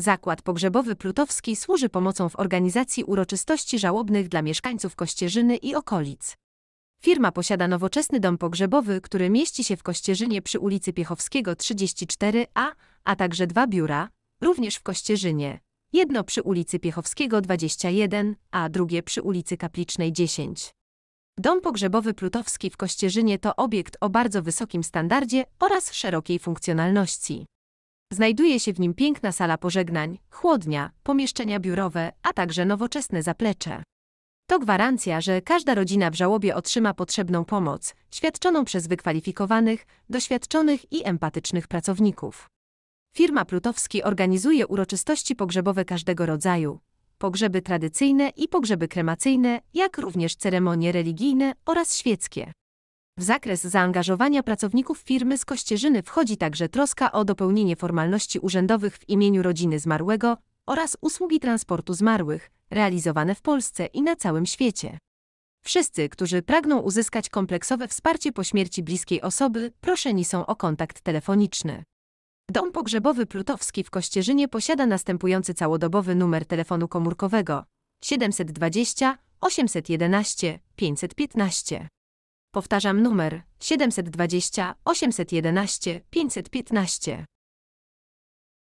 Zakład Pogrzebowy Plutowski służy pomocą w organizacji uroczystości żałobnych dla mieszkańców Kościerzyny i okolic. Firma posiada nowoczesny dom pogrzebowy, który mieści się w Kościerzynie przy ulicy Piechowskiego 34A, a także dwa biura, również w Kościerzynie. Jedno przy ulicy Piechowskiego 21, a drugie przy ulicy Kaplicznej 10. Dom pogrzebowy Plutowski w Kościerzynie to obiekt o bardzo wysokim standardzie oraz szerokiej funkcjonalności. Znajduje się w nim piękna sala pożegnań, chłodnia, pomieszczenia biurowe, a także nowoczesne zaplecze. To gwarancja, że każda rodzina w żałobie otrzyma potrzebną pomoc, świadczoną przez wykwalifikowanych, doświadczonych i empatycznych pracowników. Firma Plutowski organizuje uroczystości pogrzebowe każdego rodzaju, pogrzeby tradycyjne i pogrzeby kremacyjne, jak również ceremonie religijne oraz świeckie. W zakres zaangażowania pracowników firmy z Kościerzyny wchodzi także troska o dopełnienie formalności urzędowych w imieniu rodziny zmarłego oraz usługi transportu zmarłych, realizowane w Polsce i na całym świecie. Wszyscy, którzy pragną uzyskać kompleksowe wsparcie po śmierci bliskiej osoby, proszeni są o kontakt telefoniczny. Dom pogrzebowy Plutowski w Kościerzynie posiada następujący całodobowy numer telefonu komórkowego 720 811 515. Powtarzam numer 720 811 515.